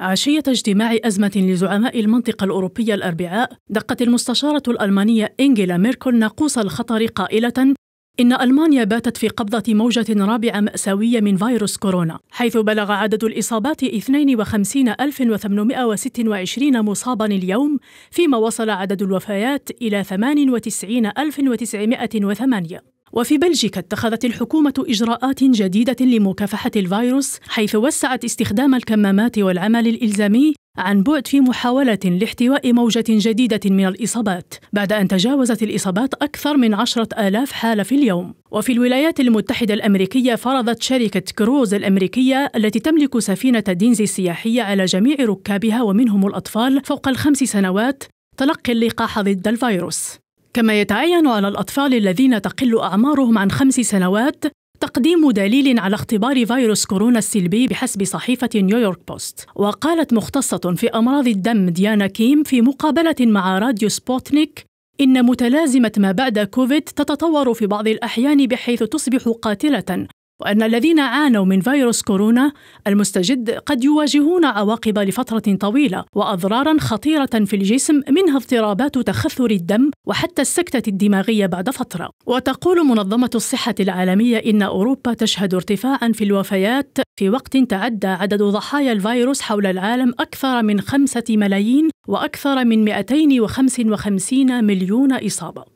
عشية اجتماع أزمة لزعماء المنطقة الأوروبية الأربعاء، دقت المستشارة الألمانية إنجيلا ميركل ناقوس الخطر قائلة: إن ألمانيا باتت في قبضة موجة رابعة مأساوية من فيروس كورونا، حيث بلغ عدد الإصابات 52826 مصابا اليوم، فيما وصل عدد الوفيات إلى 98908. وفي بلجيكا اتخذت الحكومة إجراءات جديدة لمكافحة الفيروس حيث وسعت استخدام الكمامات والعمل الإلزامي عن بعد في محاولة لاحتواء موجة جديدة من الإصابات بعد أن تجاوزت الإصابات أكثر من عشرة آلاف حالة في اليوم وفي الولايات المتحدة الأمريكية فرضت شركة كروز الأمريكية التي تملك سفينة دينزي السياحية على جميع ركابها ومنهم الأطفال فوق الخمس سنوات تلقي اللقاح ضد الفيروس كما يتعين على الأطفال الذين تقل أعمارهم عن خمس سنوات تقديم دليل على اختبار فيروس كورونا السلبي بحسب صحيفة نيويورك بوست وقالت مختصة في أمراض الدم ديانا كيم في مقابلة مع راديو سبوتنيك إن متلازمة ما بعد كوفيد تتطور في بعض الأحيان بحيث تصبح قاتلة وأن الذين عانوا من فيروس كورونا المستجد قد يواجهون عواقب لفترة طويلة وأضرارا خطيرة في الجسم منها اضطرابات تخثر الدم وحتى السكتة الدماغية بعد فترة وتقول منظمة الصحة العالمية إن أوروبا تشهد ارتفاعا في الوفيات في وقت تعدى عدد ضحايا الفيروس حول العالم أكثر من خمسة ملايين وأكثر من 255 مليون إصابة